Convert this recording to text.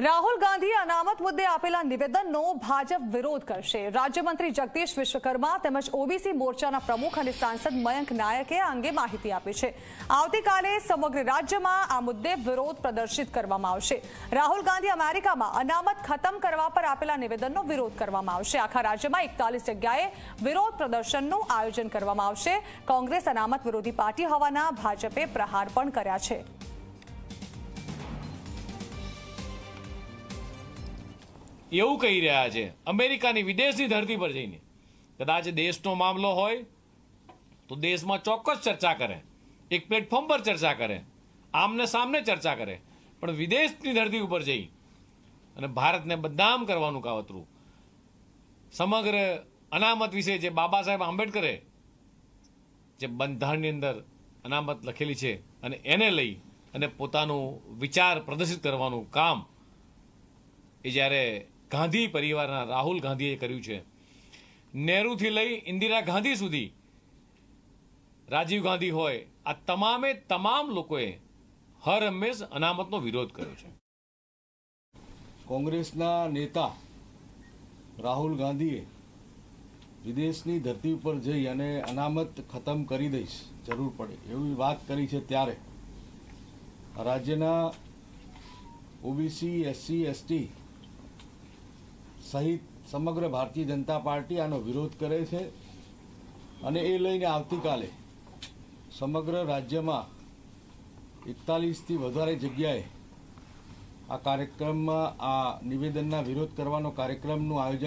રાહુલ ગાંધી અનામત મુદ્દે આપેલા નિવેદનનો ભાજપ વિરોધ કરશે રાજ્યમંત્રી જગદીશ વિશ્વકર્મા તેમજ ઓબીસી મોરચાના પ્રમુખ અને સાંસદ મયંક નાયકે આ અંગે માહિતી આપી છે આવતીકાલે સમગ્ર રાજ્યમાં આ મુદ્દે વિરોધ પ્રદર્શિત કરવામાં આવશે રાહુલ ગાંધી અમેરિકામાં અનામત ખતમ કરવા પર આપેલા નિવેદનનો વિરોધ કરવામાં આવશે આખા રાજ્યમાં એકતાલીસ જગ્યાએ વિરોધ પ્રદર્શનનું આયોજન કરવામાં આવશે કોંગ્રેસ અનામત વિરોધી પાર્ટી હોવાના ભાજપે પ્રહાર પણ કર્યા છે એવું કહી રહ્યા છે અમેરિકાની વિદેશની ધરતી પર જઈને કદાચ દેશનો મામલો હોય તો દેશમાં ચોક્કસ ચર્ચા કરે એક પ્લેટફોર્મ પર ચર્ચા કરે આમને સામને ચર્ચા કરે પણ વિદેશની ધરતી ઉપર જઈ અને ભારતને બદનામ કરવાનું કાવતરું સમગ્ર અનામત વિશે જે બાબા સાહેબ આંબેડકરે જે બંધારણની અંદર અનામત લખેલી છે અને એને લઈ અને પોતાનું વિચાર પ્રદર્શિત કરવાનું કામ એ જ્યારે ગાંધી પરિવારના રાહુલ ગાંધીએ કર્યું છે નહેરુથી લઈ ઇન્દિરા ગાંધી સુધી રાજીવ ગાંધી હોય આ તમામે તમામ લોકોએ હર હંમેશ અનામતનો વિરોધ કર્યો છે કોંગ્રેસના નેતા રાહુલ ગાંધીએ વિદેશની ધરતી ઉપર જઈ અને અનામત ખતમ કરી દઈશ જરૂર પડે એવી વાત કરી છે ત્યારે રાજ્યના ઓબીસી એસસી એસટી સહિત સમગ્ર ભારતીય જનતા પાર્ટી આનો વિરોધ કરે છે અને એ લઈને આવતીકાલે સમગ્ર રાજ્યમાં એકતાલીસથી વધારે જગ્યાએ આ કાર્યક્રમમાં આ નિવેદનના વિરોધ કરવાનો કાર્યક્રમનું આયોજન